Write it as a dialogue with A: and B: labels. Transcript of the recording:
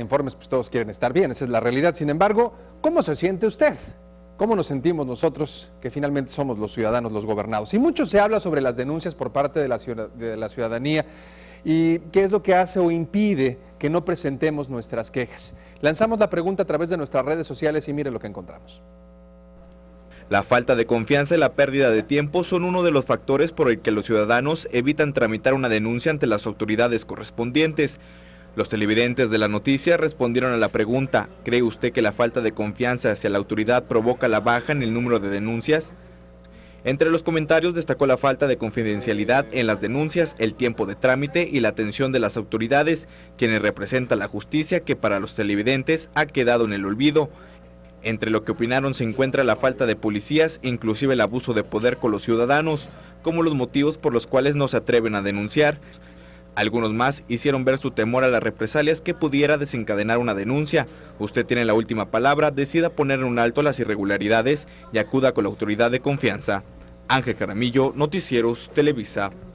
A: informes, pues todos quieren estar bien, esa es la realidad. Sin embargo, ¿cómo se siente usted? ¿Cómo nos sentimos nosotros que finalmente somos los ciudadanos, los gobernados? Y mucho se habla sobre las denuncias por parte de la, de la ciudadanía y qué es lo que hace o impide que no presentemos nuestras quejas. Lanzamos la pregunta a través de nuestras redes sociales y mire lo que encontramos.
B: La falta de confianza y la pérdida de tiempo son uno de los factores por el que los ciudadanos evitan tramitar una denuncia ante las autoridades correspondientes. Los televidentes de la noticia respondieron a la pregunta, ¿cree usted que la falta de confianza hacia la autoridad provoca la baja en el número de denuncias? Entre los comentarios destacó la falta de confidencialidad en las denuncias, el tiempo de trámite y la atención de las autoridades, quienes representan la justicia que para los televidentes ha quedado en el olvido. Entre lo que opinaron se encuentra la falta de policías, inclusive el abuso de poder con los ciudadanos, como los motivos por los cuales no se atreven a denunciar. Algunos más hicieron ver su temor a las represalias que pudiera desencadenar una denuncia. Usted tiene la última palabra, decida poner en un alto las irregularidades y acuda con la autoridad de confianza. Ángel Caramillo, Noticieros, Televisa.